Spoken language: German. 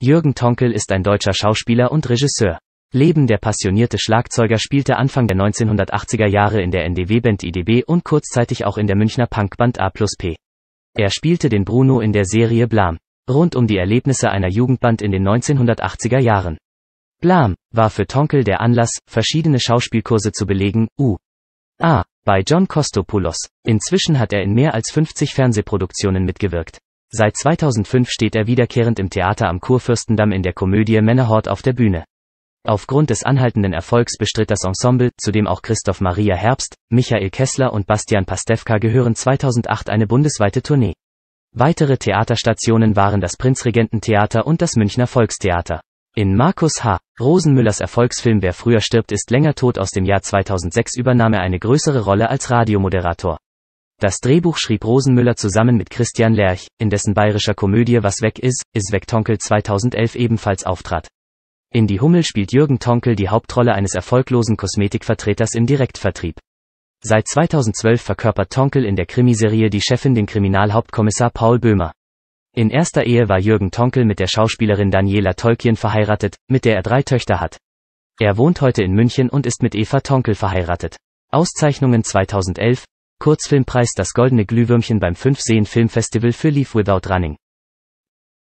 Jürgen Tonkel ist ein deutscher Schauspieler und Regisseur. Leben der passionierte Schlagzeuger spielte Anfang der 1980er Jahre in der NDW-Band IDB und kurzzeitig auch in der Münchner Punkband A plus P. Er spielte den Bruno in der Serie Blam. Rund um die Erlebnisse einer Jugendband in den 1980er Jahren. Blam war für Tonkel der Anlass, verschiedene Schauspielkurse zu belegen, u. a. bei John Kostopoulos. Inzwischen hat er in mehr als 50 Fernsehproduktionen mitgewirkt. Seit 2005 steht er wiederkehrend im Theater am Kurfürstendamm in der Komödie Männerhort auf der Bühne. Aufgrund des anhaltenden Erfolgs bestritt das Ensemble, zu dem auch Christoph Maria Herbst, Michael Kessler und Bastian Pastewka gehören 2008 eine bundesweite Tournee. Weitere Theaterstationen waren das Prinzregententheater und das Münchner Volkstheater. In Markus H. Rosenmüllers Erfolgsfilm Wer früher stirbt ist länger tot aus dem Jahr 2006 übernahm er eine größere Rolle als Radiomoderator. Das Drehbuch schrieb Rosenmüller zusammen mit Christian Lerch, in dessen bayerischer Komödie Was weg ist, ist weg Tonkel 2011 ebenfalls auftrat. In Die Hummel spielt Jürgen Tonkel die Hauptrolle eines erfolglosen Kosmetikvertreters im Direktvertrieb. Seit 2012 verkörpert Tonkel in der Krimiserie Die Chefin den Kriminalhauptkommissar Paul Böhmer. In erster Ehe war Jürgen Tonkel mit der Schauspielerin Daniela Tolkien verheiratet, mit der er drei Töchter hat. Er wohnt heute in München und ist mit Eva Tonkel verheiratet. Auszeichnungen 2011, Kurzfilmpreis Das Goldene Glühwürmchen beim 5 Seen Filmfestival für Leave Without Running.